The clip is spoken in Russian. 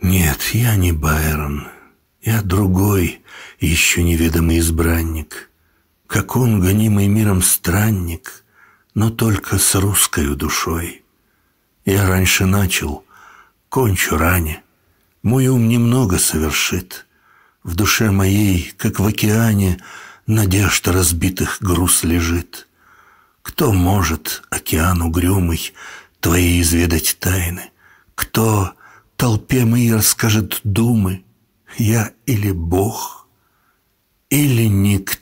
Нет, я не Байрон. Я другой, еще неведомый избранник. Как он, гонимый миром странник, но только с русской душой. Я раньше начал, кончу ране. Мой ум немного совершит. В душе моей, как в океане, надежда разбитых груз лежит. Кто может, океан угрюмый, Твои изведать тайны? Кто Толпе моей расскажет думы, я или Бог, или никто.